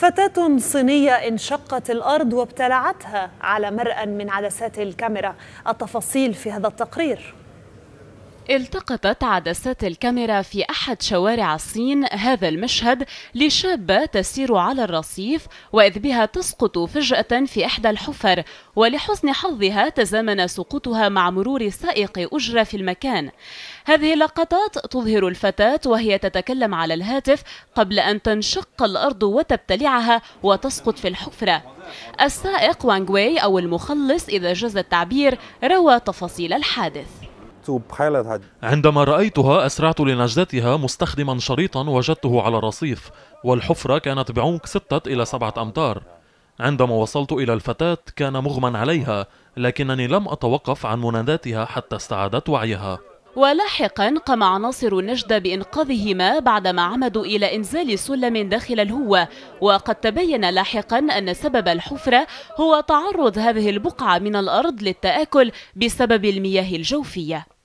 فتاة صينية انشقت الأرض وابتلعتها على مرأى من عدسات الكاميرا التفاصيل في هذا التقرير التقطت عدسات الكاميرا في أحد شوارع الصين هذا المشهد لشابة تسير على الرصيف وإذ بها تسقط فجأة في إحدى الحفر ولحسن حظها تزامن سقوطها مع مرور سائق أجرة في المكان هذه اللقطات تظهر الفتاة وهي تتكلم على الهاتف قبل أن تنشق الأرض وتبتلعها وتسقط في الحفرة السائق وانغوي أو المخلص إذا جاز التعبير روى تفاصيل الحادث عندما رأيتها أسرعت لنجدتها مستخدما شريطا وجدته على الرصيف والحفرة كانت بعمق ستة إلى سبعة أمتار عندما وصلت إلى الفتاة كان مغمى عليها لكنني لم أتوقف عن مناداتها حتى استعادت وعيها ولاحقا قام عناصر النجدة بإنقاذهما بعدما عمدوا إلى إنزال سلم داخل الهوة وقد تبين لاحقا أن سبب الحفرة هو تعرض هذه البقعة من الأرض للتآكل بسبب المياه الجوفية